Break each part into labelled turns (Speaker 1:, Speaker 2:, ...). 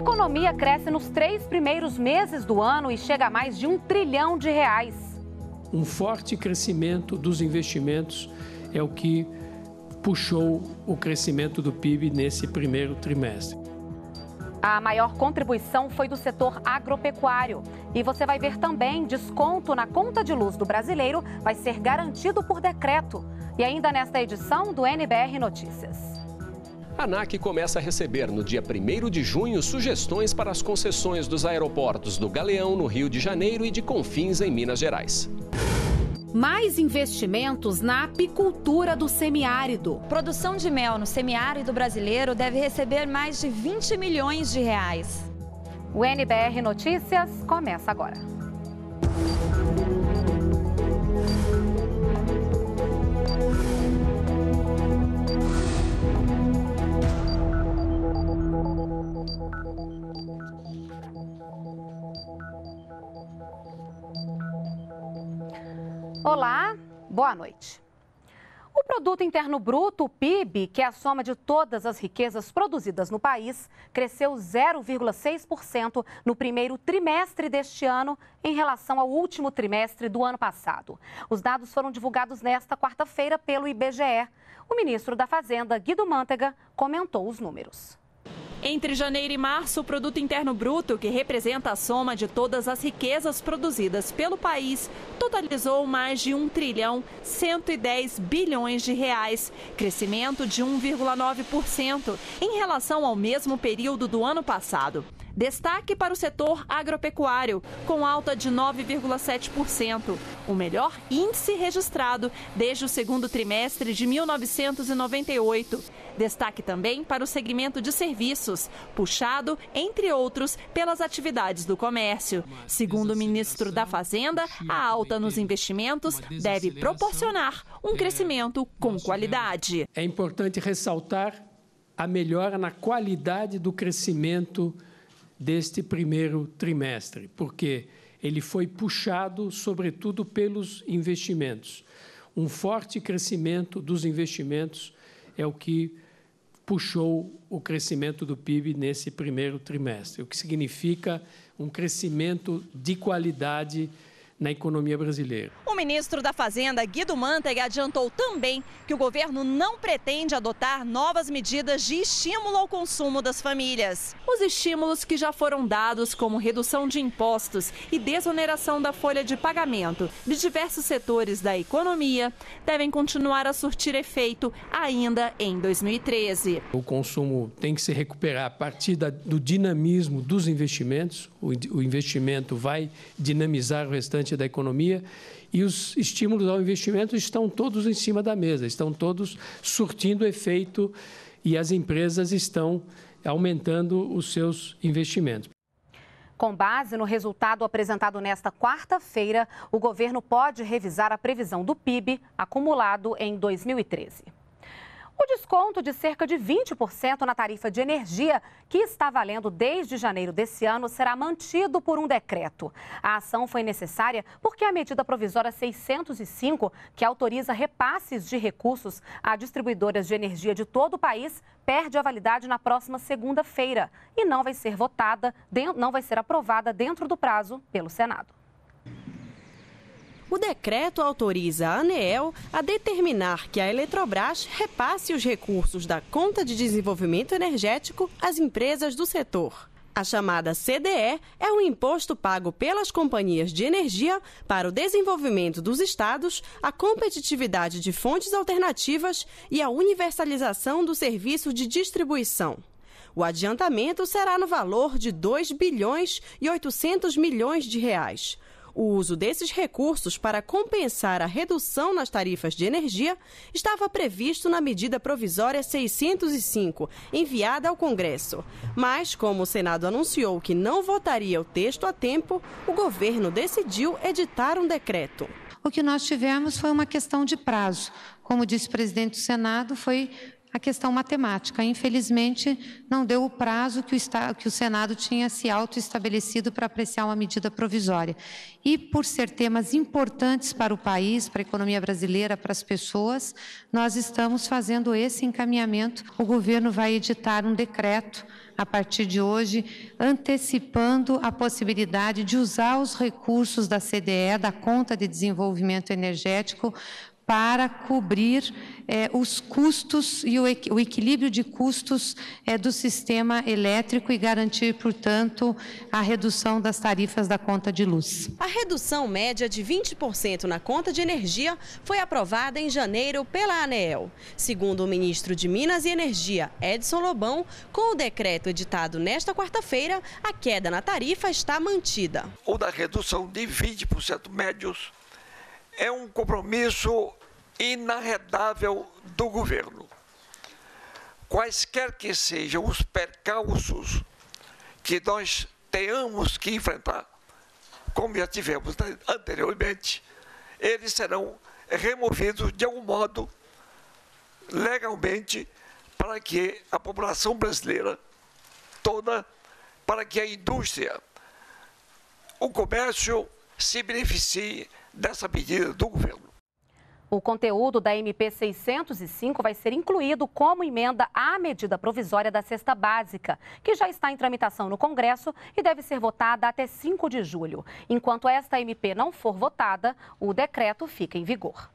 Speaker 1: economia cresce nos três primeiros meses do ano e chega a mais de um trilhão de reais.
Speaker 2: Um forte crescimento dos investimentos é o que puxou o crescimento do PIB nesse primeiro trimestre.
Speaker 1: A maior contribuição foi do setor agropecuário. E você vai ver também desconto na conta de luz do brasileiro vai ser garantido por decreto. E ainda nesta edição do NBR Notícias.
Speaker 3: A ANAC começa a receber no dia 1 de junho sugestões para as concessões dos aeroportos do Galeão, no Rio de Janeiro, e de Confins, em Minas Gerais.
Speaker 1: Mais investimentos na apicultura
Speaker 4: do semiárido. Produção de mel no semiárido brasileiro deve receber mais de 20
Speaker 1: milhões de reais. O NBR Notícias começa agora. Olá, boa noite. O Produto Interno Bruto, o PIB, que é a soma de todas as riquezas produzidas no país, cresceu 0,6% no primeiro trimestre deste ano em relação ao último trimestre do ano passado. Os dados foram divulgados nesta quarta-feira pelo IBGE. O ministro da Fazenda, Guido Mantega, comentou os números. Entre
Speaker 5: janeiro e março, o produto interno bruto, que representa a soma de todas as riquezas produzidas pelo país, totalizou mais de 1 trilhão 110 bilhões de reais, crescimento de 1,9% em relação ao mesmo período do ano passado. Destaque para o setor agropecuário, com alta de 9,7%, o melhor índice registrado desde o segundo trimestre de 1998. Destaque também para o segmento de serviços, puxado, entre outros, pelas atividades do comércio. Segundo o ministro da Fazenda, a alta nos investimentos deve proporcionar um crescimento com qualidade. É importante ressaltar a melhora na qualidade do
Speaker 2: crescimento deste primeiro trimestre, porque ele foi puxado, sobretudo, pelos investimentos. Um forte crescimento dos investimentos é o que puxou o crescimento do PIB nesse primeiro trimestre, o que significa um crescimento de qualidade na economia brasileira.
Speaker 5: O ministro da Fazenda, Guido Mantega, adiantou também que o governo não pretende adotar novas medidas de estímulo ao consumo das famílias. Os estímulos que já foram dados, como redução de impostos e desoneração da folha de pagamento de diversos setores da economia, devem continuar a surtir efeito ainda em 2013.
Speaker 2: O consumo tem que se recuperar a partir da, do dinamismo dos investimentos. O, o investimento vai dinamizar o restante importante da economia e os estímulos ao investimento estão todos em cima da mesa, estão todos surtindo efeito e as empresas estão aumentando os seus investimentos.
Speaker 1: Com base no resultado apresentado nesta quarta-feira, o governo pode revisar a previsão do PIB acumulado em 2013. O desconto de cerca de 20% na tarifa de energia, que está valendo desde janeiro desse ano, será mantido por um decreto. A ação foi necessária porque a medida provisória 605, que autoriza repasses de recursos a distribuidoras de energia de todo o país, perde a validade na próxima segunda-feira e não vai ser votada, não vai ser aprovada dentro do prazo pelo Senado
Speaker 6: o decreto autoriza a ANEEL a determinar que a Eletrobras repasse os recursos da conta de desenvolvimento energético às empresas do setor. A chamada CDE é um imposto pago pelas companhias de energia para o desenvolvimento dos estados, a competitividade de fontes alternativas e a universalização do serviço de distribuição. O adiantamento será no valor de 2 bilhões e 800 milhões de reais. O uso desses recursos para compensar a redução nas tarifas de energia estava previsto na medida provisória 605, enviada ao Congresso. Mas, como o Senado anunciou que não votaria o texto a tempo, o governo decidiu
Speaker 1: editar um decreto. O que nós tivemos foi uma questão de prazo. Como disse o presidente do Senado, foi a questão matemática. Infelizmente, não deu o prazo que o, Estado, que o Senado tinha se autoestabelecido para apreciar uma medida provisória. E por ser temas importantes para o país, para a economia brasileira, para as pessoas, nós estamos fazendo esse encaminhamento. O governo vai editar um decreto a partir de hoje, antecipando a possibilidade de usar os recursos da CDE, da conta de desenvolvimento energético, para cobrir é, os custos e o, equ o equilíbrio de custos é, do sistema elétrico e garantir, portanto, a redução das tarifas da conta de luz.
Speaker 6: A redução média de 20% na conta de energia foi aprovada em janeiro pela ANEEL. Segundo o ministro de Minas e Energia, Edson Lobão, com o decreto editado nesta quarta-feira, a queda na tarifa está mantida.
Speaker 3: Ou da redução de 20% médios é um compromisso inarredável do governo. Quaisquer que sejam os percalços que nós tenhamos que enfrentar, como já tivemos anteriormente, eles serão removidos de algum modo legalmente para que a população brasileira toda, para que a indústria, o comércio se beneficie dessa medida do governo.
Speaker 1: O conteúdo da MP 605 vai ser incluído como emenda à medida provisória da cesta básica, que já está em tramitação no Congresso e deve ser votada até 5 de julho. Enquanto esta MP não for votada, o decreto fica em vigor.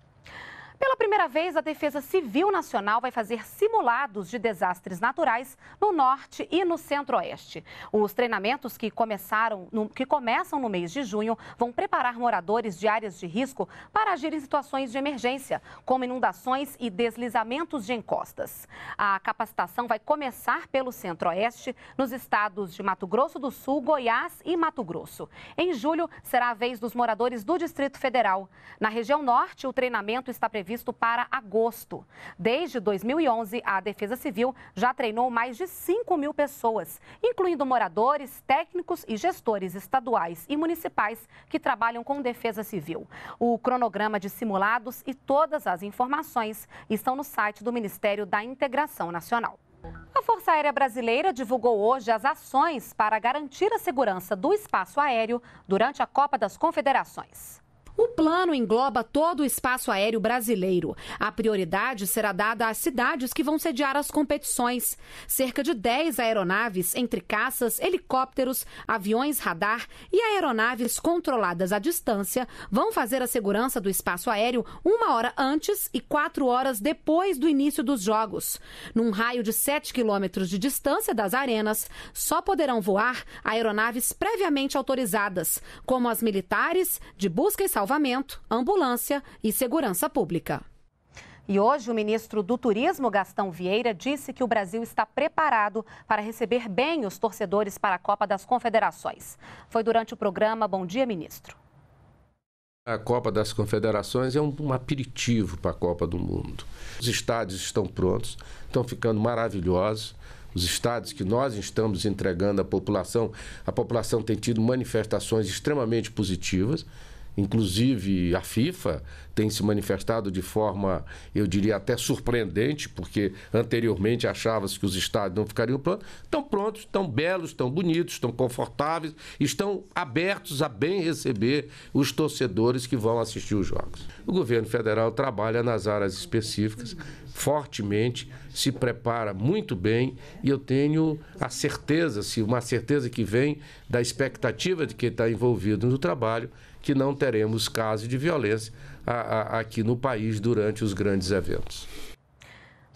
Speaker 1: Pela primeira vez, a Defesa Civil Nacional vai fazer simulados de desastres naturais no norte e no centro-oeste. Os treinamentos que, começaram no, que começam no mês de junho vão preparar moradores de áreas de risco para agir em situações de emergência, como inundações e deslizamentos de encostas. A capacitação vai começar pelo centro-oeste, nos estados de Mato Grosso do Sul, Goiás e Mato Grosso. Em julho, será a vez dos moradores do Distrito Federal. Na região norte, o treinamento está previsto previsto para agosto. Desde 2011, a Defesa Civil já treinou mais de 5 mil pessoas, incluindo moradores, técnicos e gestores estaduais e municipais que trabalham com Defesa Civil. O cronograma de simulados e todas as informações estão no site do Ministério da Integração Nacional. A Força Aérea Brasileira divulgou hoje as ações para garantir a segurança do espaço aéreo durante a Copa das Confederações. O plano engloba todo o espaço aéreo brasileiro. A prioridade será dada às cidades que vão sediar as competições. Cerca de 10 aeronaves, entre caças, helicópteros, aviões radar e aeronaves controladas à distância, vão fazer a segurança do espaço aéreo uma hora antes e quatro horas depois do início dos Jogos. Num raio de 7 quilômetros de distância das arenas, só poderão voar aeronaves previamente autorizadas, como as militares, de busca e salvação salvamento, ambulância e segurança pública. E hoje, o ministro do Turismo, Gastão Vieira, disse que o Brasil está preparado para receber bem os torcedores para a Copa das Confederações. Foi durante o programa Bom Dia, Ministro.
Speaker 3: A Copa das Confederações é um, um aperitivo para a Copa do Mundo. Os estádios estão prontos, estão ficando maravilhosos. Os estádios que nós estamos entregando à população, a população tem tido manifestações extremamente positivas. Inclusive, a FIFA tem se manifestado de forma, eu diria até surpreendente, porque anteriormente achava-se que os estádios não ficariam prontos. Estão prontos, estão belos, estão bonitos, estão confortáveis, estão abertos a bem receber os torcedores que vão assistir os jogos. O governo federal trabalha nas áreas específicas fortemente, se prepara muito bem e eu tenho a certeza, se uma certeza que vem da expectativa de quem está envolvido no trabalho, que não teremos caso de violência aqui no país durante os grandes eventos.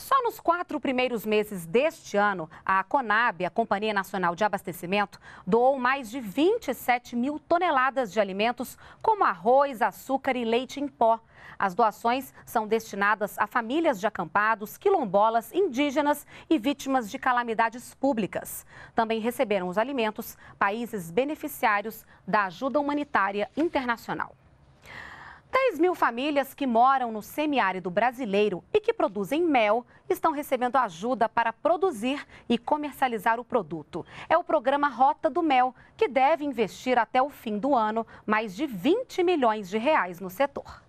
Speaker 1: Só nos quatro primeiros meses deste ano, a Conab, a Companhia Nacional de Abastecimento, doou mais de 27 mil toneladas de alimentos, como arroz, açúcar e leite em pó. As doações são destinadas a famílias de acampados, quilombolas, indígenas e vítimas de calamidades públicas. Também receberam os alimentos países beneficiários da ajuda humanitária internacional. 10 mil famílias que moram no semiárido brasileiro e que produzem mel estão recebendo ajuda para produzir e comercializar o produto. É o programa Rota do Mel, que deve investir até o fim do ano mais de 20 milhões de reais no setor.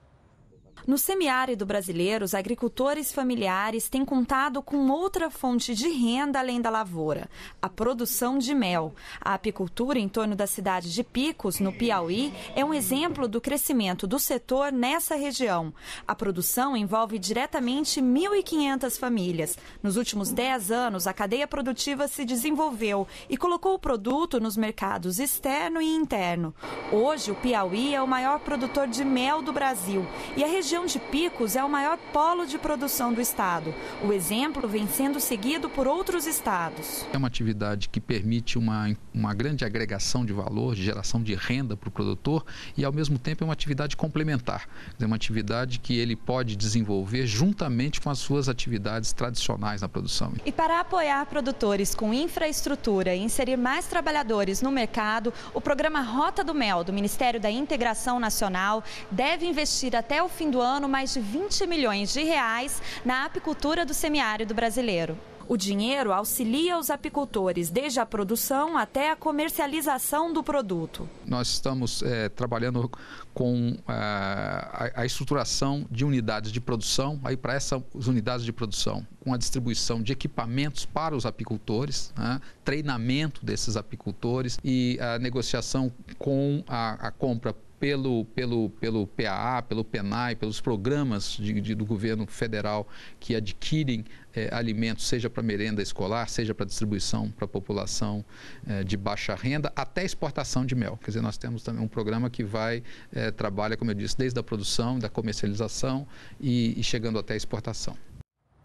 Speaker 4: No semiárido brasileiro, os agricultores familiares têm contado com outra fonte de renda além da lavoura, a produção de mel. A apicultura em torno da cidade de Picos, no Piauí, é um exemplo do crescimento do setor nessa região. A produção envolve diretamente 1.500 famílias. Nos últimos 10 anos, a cadeia produtiva se desenvolveu e colocou o produto nos mercados externo e interno. Hoje, o Piauí é o maior produtor de mel do Brasil e a região região de Picos é o maior polo de produção do estado. O exemplo vem sendo seguido por outros estados.
Speaker 7: É uma atividade que permite uma, uma grande agregação de valor, de geração de renda para o produtor e, ao mesmo tempo, é uma atividade complementar. É uma atividade que ele pode desenvolver juntamente com as suas atividades tradicionais na produção.
Speaker 4: E para apoiar produtores com infraestrutura e inserir mais trabalhadores no mercado, o programa Rota do Mel do Ministério da Integração Nacional deve investir até o fim do ano mais de 20 milhões de reais na apicultura do semiárido brasileiro. O dinheiro auxilia os apicultores desde a produção até a comercialização do produto.
Speaker 7: Nós estamos é, trabalhando com eh, a, a, estruturação de unidades de produção, aí para essas unidades de produção, com a distribuição de equipamentos para os apicultores, né, treinamento desses apicultores e a negociação com a, a compra pelo, pelo, pelo PAA, pelo PENAI, pelos programas de, de, do governo federal que adquirem eh, alimentos, seja para merenda escolar, seja para distribuição para a população eh, de baixa renda, até exportação de mel. Quer dizer, nós temos também um programa que vai, eh, trabalha, como eu disse, desde a produção, da comercialização e, e chegando até a exportação.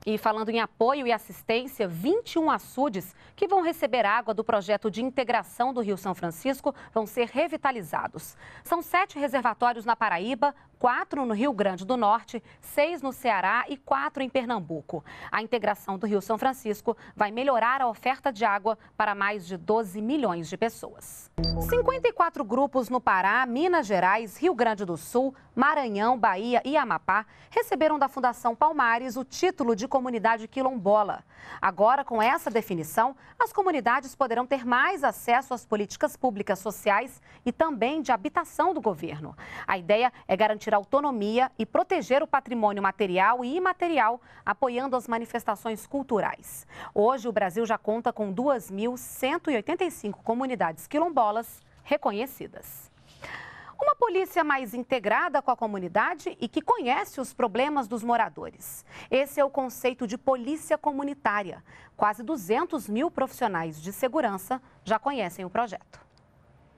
Speaker 1: E falando em apoio e assistência, 21 açudes que vão receber água do projeto de integração do Rio São Francisco vão ser revitalizados. São sete reservatórios na Paraíba, quatro no Rio Grande do Norte, seis no Ceará e quatro em Pernambuco. A integração do Rio São Francisco vai melhorar a oferta de água para mais de 12 milhões de pessoas. 54 grupos no Pará, Minas Gerais, Rio Grande do Sul, Maranhão, Bahia e Amapá receberam da Fundação Palmares o título de comunidade quilombola. Agora, com essa definição, as comunidades poderão ter mais acesso às políticas públicas sociais e também de habitação do governo. A ideia é garantir autonomia e proteger o patrimônio material e imaterial, apoiando as manifestações culturais. Hoje, o Brasil já conta com 2.185 comunidades quilombolas reconhecidas. Uma polícia mais integrada com a comunidade e que conhece os problemas dos moradores. Esse é o conceito de polícia comunitária. Quase 200 mil profissionais de segurança já conhecem o projeto.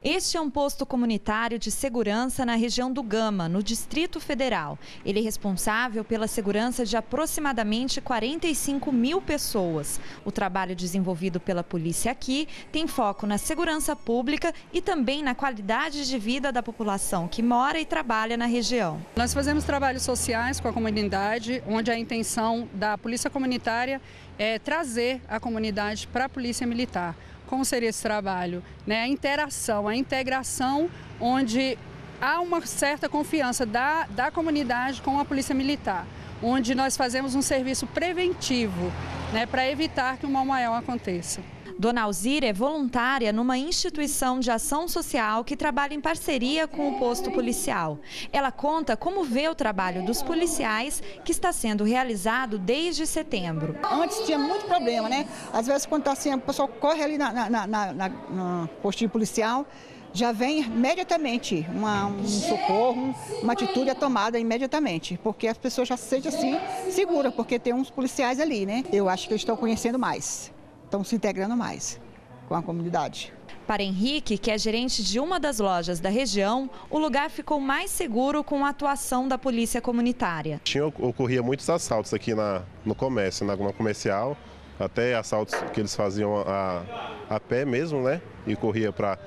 Speaker 1: Este é um posto comunitário de segurança na região
Speaker 4: do Gama, no Distrito Federal. Ele é responsável pela segurança de aproximadamente 45 mil pessoas. O trabalho desenvolvido pela polícia aqui tem foco na segurança pública e também na qualidade de vida da população que mora e trabalha na região. Nós fazemos trabalhos sociais com a comunidade, onde a intenção da polícia comunitária é trazer a comunidade para a polícia militar como seria esse trabalho? Né? A interação, a integração onde há uma certa confiança da, da comunidade com a Polícia Militar, onde nós fazemos um serviço preventivo né, para evitar que o mal maior aconteça. Dona Alzira é voluntária numa instituição de ação social que trabalha em parceria com o posto policial. Ela conta como vê o trabalho dos policiais que está sendo realizado desde
Speaker 5: setembro. Antes tinha muito problema, né? Às vezes quando está assim, o pessoal corre ali na, na, na, na, postinho policial, já vem imediatamente uma, um socorro, uma atitude é tomada imediatamente, porque as pessoas já se sentem assim segura, porque tem uns policiais ali, né? Eu acho que eles estão conhecendo mais estão se integrando mais com a
Speaker 4: comunidade. Para Henrique, que é gerente de uma das lojas da região, o lugar ficou mais seguro com a atuação da polícia comunitária.
Speaker 3: Tinha, ocorria muitos assaltos aqui na, no comércio, na Goma Comercial, até assaltos que eles faziam a, a pé mesmo, né? E corria para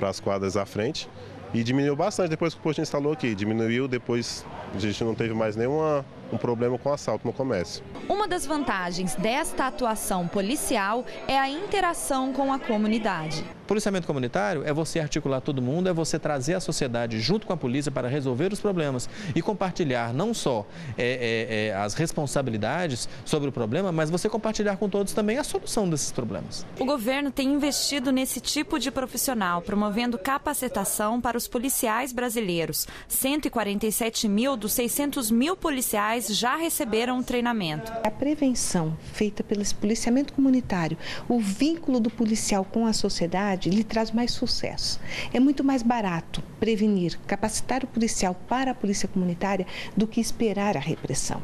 Speaker 3: as quadras à frente. E diminuiu bastante depois que o posto instalou aqui. Diminuiu, depois a gente não teve mais nenhuma um problema com assalto no comércio.
Speaker 4: Uma das vantagens desta atuação policial é a interação com a comunidade.
Speaker 3: Policiamento comunitário é você articular todo mundo, é você trazer a sociedade junto com a polícia para resolver os problemas e compartilhar não só é, é, é, as responsabilidades sobre o problema, mas você compartilhar com todos também a solução desses problemas.
Speaker 4: O governo tem investido nesse tipo de profissional, promovendo capacitação para os policiais brasileiros. 147 mil dos 600 mil policiais policiais já receberam um treinamento.
Speaker 5: A prevenção feita pelo policiamento comunitário, o vínculo do policial com a sociedade, lhe traz mais sucesso. É muito mais barato prevenir, capacitar o policial para a polícia comunitária do que esperar a repressão.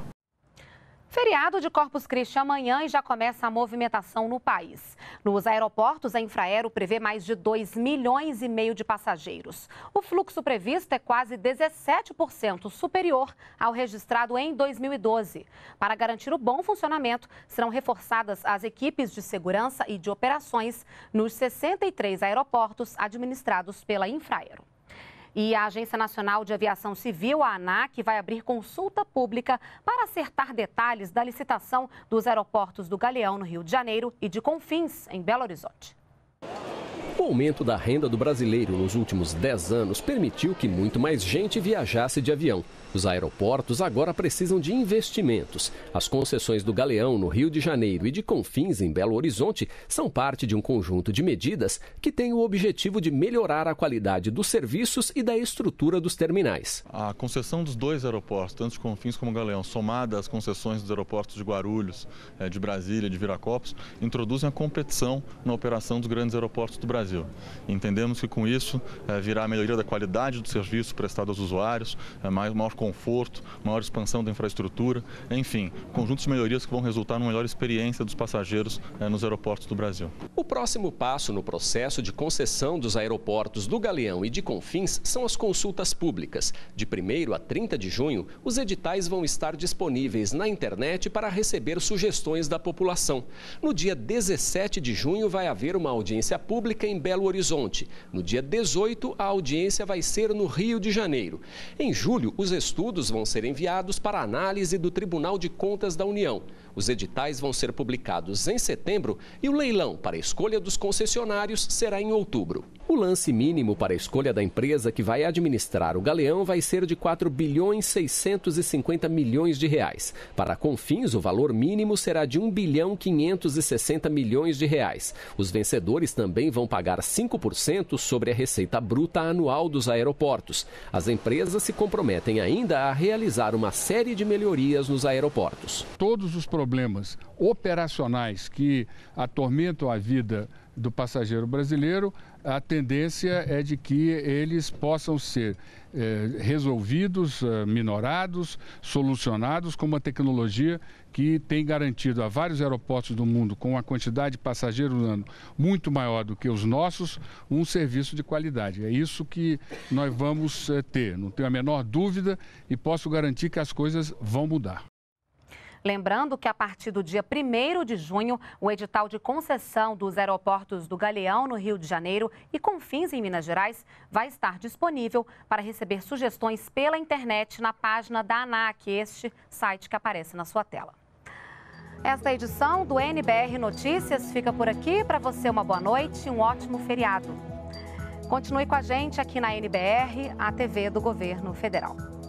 Speaker 1: Feriado de Corpus Christi amanhã e já começa a movimentação no país. Nos aeroportos, a Infraero prevê mais de 2 milhões e meio de passageiros. O fluxo previsto é quase 17% superior ao registrado em 2012. Para garantir o bom funcionamento, serão reforçadas as equipes de segurança e de operações nos 63 aeroportos administrados pela Infraero. E a Agência Nacional de Aviação Civil, a ANAC, vai abrir consulta pública para acertar detalhes da licitação dos aeroportos do Galeão, no Rio de Janeiro, e de Confins, em Belo Horizonte.
Speaker 3: O aumento da renda do brasileiro nos últimos 10 anos permitiu que muito mais gente viajasse de avião. Os aeroportos agora precisam de investimentos. As concessões do Galeão, no Rio de Janeiro, e de Confins, em Belo Horizonte, são parte de um conjunto de medidas que tem o objetivo de melhorar a qualidade dos serviços e da estrutura dos terminais. A concessão dos dois aeroportos, tanto de Confins como Galeão, somada às concessões dos aeroportos de Guarulhos, eh, de Brasília, de Viracopos, introduzem a competição na operação dos grandes aeroportos do Brasil. Brasil. Entendemos que com isso eh, virá a melhoria da qualidade do serviço prestado aos usuários, eh, mais, maior conforto, maior expansão da infraestrutura, enfim, conjuntos de melhorias que vão resultar numa melhor experiência dos passageiros eh, nos aeroportos do Brasil. O próximo passo no processo de concessão dos aeroportos do Galeão e de Confins são as consultas públicas. De 1 a 30 de junho, os editais vão estar disponíveis na internet para receber sugestões da população. No dia 17 de junho vai haver uma audiência pública em Belo Horizonte. No dia 18, a audiência vai ser no Rio de Janeiro. Em julho, os estudos vão ser enviados para análise do Tribunal de Contas da União. Os editais vão ser publicados em setembro e o leilão para escolha dos concessionários será em outubro. O lance mínimo para a escolha da empresa que vai administrar o Galeão vai ser de 4 bilhões 650 milhões de reais. Para Confins, o valor mínimo será de 1 bilhão 560 milhões de reais. Os vencedores também vão pagar 5% sobre a receita bruta anual dos aeroportos. As empresas se comprometem ainda a realizar uma série de melhorias nos aeroportos. Todos os problemas operacionais que atormentam a vida do passageiro
Speaker 7: brasileiro, a tendência é de que eles possam ser eh, resolvidos, eh, minorados, solucionados com uma tecnologia que tem garantido a vários aeroportos do mundo, com uma quantidade de passageiros ano muito maior do que os nossos, um serviço de qualidade. É isso que nós vamos eh, ter, não tenho a menor dúvida e posso garantir que as coisas vão mudar.
Speaker 1: Lembrando que a partir do dia 1 de junho, o edital de concessão dos aeroportos do Galeão, no Rio de Janeiro, e Confins, em Minas Gerais, vai estar disponível para receber sugestões pela internet na página da ANAC, este site que aparece na sua tela. Esta é edição do NBR Notícias fica por aqui. Para você, uma boa noite e um ótimo feriado. Continue com a gente aqui na NBR, a TV do Governo Federal.